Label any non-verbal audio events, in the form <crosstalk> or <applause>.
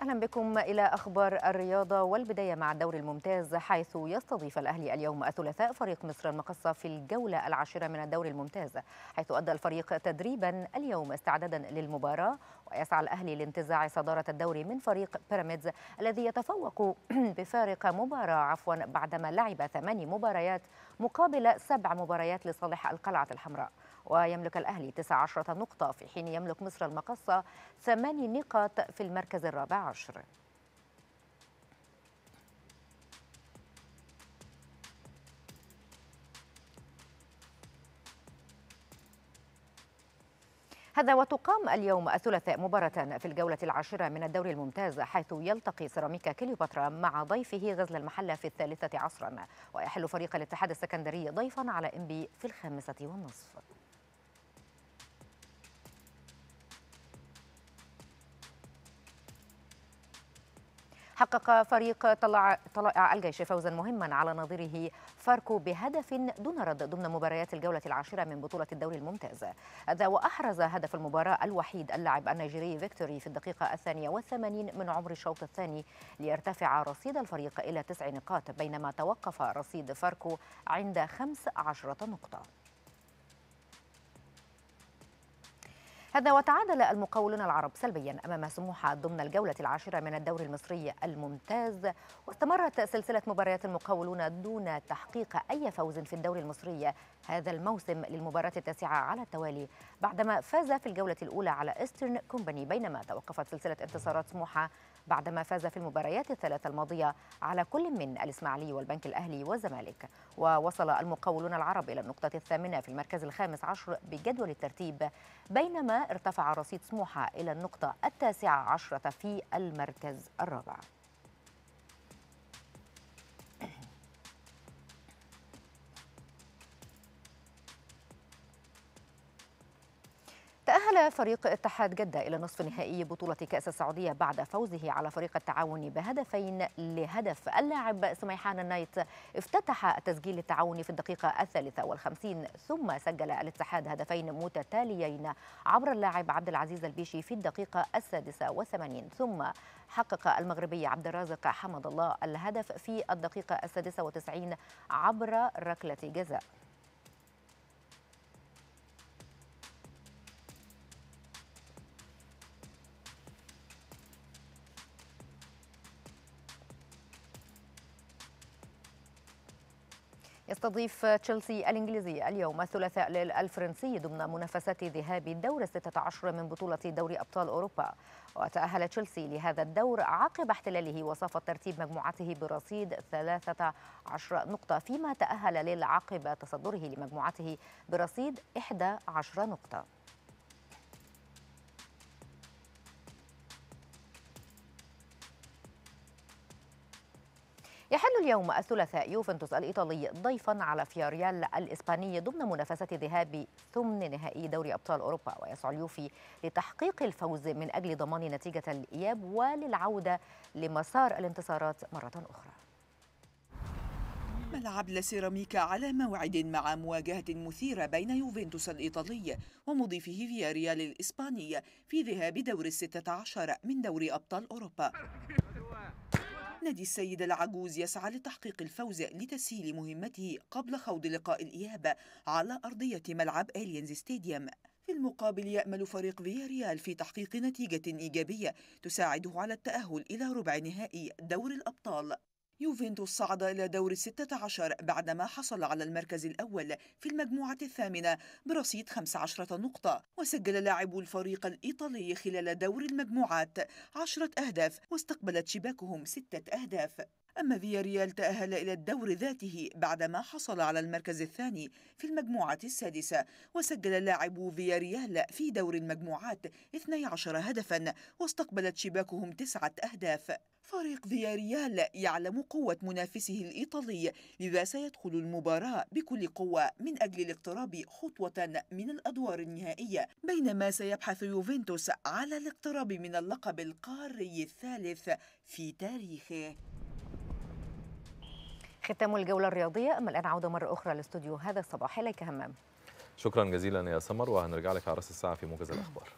أهلا بكم إلى أخبار الرياضة والبداية مع الدوري الممتاز حيث يستضيف الأهلي اليوم الثلاثاء فريق مصر المقصة في الجولة العاشرة من الدوري الممتاز حيث أدى الفريق تدريبا اليوم استعدادا للمباراة ويسعى الأهلي لانتزاع صدارة الدوري من فريق بيراميدز الذي يتفوق <clears throat> بفارق مباراة عفوا بعدما لعب ثماني مباريات مقابل سبع مباريات لصالح القلعة الحمراء ويملك الأهلي 19 نقطة في حين يملك مصر المقصة 8 نقاط في المركز الرابع عشر هذا وتقام اليوم الثلاثاء مباراة في الجولة العاشرة من الدوري الممتاز حيث يلتقي سيراميكا كليوباترا مع ضيفه غزل المحلة في الثالثة عصرا ويحل فريق الاتحاد السكندري ضيفا على انبي في الخامسة والنصف حقق فريق طلائع الجيش فوزا مهما على نظيره فاركو بهدف دون رد ضمن مباريات الجولة العاشرة من بطولة الدوري الممتاز هذا وأحرز هدف المباراة الوحيد اللاعب النيجيري فيكتوري في الدقيقة الثانية والثمانين من عمر الشوط الثاني ليرتفع رصيد الفريق إلى تسع نقاط بينما توقف رصيد فاركو عند خمس عشرة نقطة هذا وتعادل المقاولون العرب سلبيا أمام سموحة ضمن الجولة العاشرة من الدوري المصري الممتاز واستمرت سلسلة مباريات المقاولون دون تحقيق أي فوز في الدوري المصري هذا الموسم للمباراة التاسعة على التوالي بعدما فاز في الجولة الأولى على إسترن كومباني بينما توقفت سلسلة انتصارات سموحة بعدما فاز في المباريات الثلاثة الماضية على كل من الإسماعيلي والبنك الأهلي والزمالك ووصل المقاولون العرب إلى النقطة الثامنة في المركز الخامس عشر بجدول الترتيب بينما ارتفع رصيد سموحة إلى النقطة التاسعة عشرة في المركز الرابع تأهل فريق اتحاد جدة إلى نصف نهائي بطولة كأس السعودية بعد فوزه على فريق التعاون بهدفين لهدف اللاعب سميحان النايت افتتح التسجيل التعاوني في الدقيقة الثالثة والخمسين ثم سجل الاتحاد هدفين متتاليين عبر اللاعب عبد العزيز البيشي في الدقيقة السادسة والثمانين ثم حقق المغربي عبد الرازق حمد الله الهدف في الدقيقة السادسة وتسعين عبر ركلة جزاء يستضيف تشيلسي الإنجليزي اليوم الثلاثاء الفرنسي ضمن منافسات ذهاب الدور 16 من بطولة دوري أبطال أوروبا وتأهل تشيلسي لهذا الدور عقب احتلاله وصف ترتيب مجموعته برصيد 13 نقطة فيما تأهل ليل عقب تصدره لمجموعته برصيد 11 نقطة يحل اليوم الثلاثاء يوفنتوس الإيطالي ضيفا على فياريال الإسباني ضمن منافسة ذهاب ثمن نهائي دوري أبطال أوروبا ويسعى اليوفي لتحقيق الفوز من أجل ضمان نتيجة الإياب وللعودة لمسار الانتصارات مرة أخرى ملعب لاسيراميكا على موعد مع مواجهة مثيرة بين يوفنتوس الإيطالي ومضيفه فياريال الإسباني في ذهاب دور الستة عشر من دوري أبطال أوروبا نادي السيدة العجوز يسعى لتحقيق الفوز لتسهيل مهمته قبل خوض لقاء الإياب على أرضية ملعب أليانز ستاديوم في المقابل يأمل فريق فياريال في تحقيق نتيجة إيجابية تساعده على التأهل إلى ربع نهائي دور الأبطال يوفنتوس صعد إلى دور الستة عشر بعدما حصل على المركز الأول في المجموعة الثامنة برصيد 15 نقطة وسجل لاعبو الفريق الإيطالي خلال دور المجموعات عشرة أهداف واستقبلت شباكهم ستة أهداف أما فياريال تأهل إلى الدور ذاته بعدما حصل على المركز الثاني في المجموعة السادسة وسجل لاعب فياريال في دور المجموعات 12 هدفا واستقبلت شباكهم تسعة أهداف فريق فياريال يعلم قوة منافسه الإيطالي لذا سيدخل المباراة بكل قوة من أجل الاقتراب خطوة من الأدوار النهائية بينما سيبحث يوفنتوس على الاقتراب من اللقب القاري الثالث في تاريخه ختام الجولة الرياضية أما الآن عودة مرة أخرى لاستوديو هذا الصباح إليك همام شكرا جزيلا يا سمر وهنرجع لك على راس الساعة في موجز الأخبار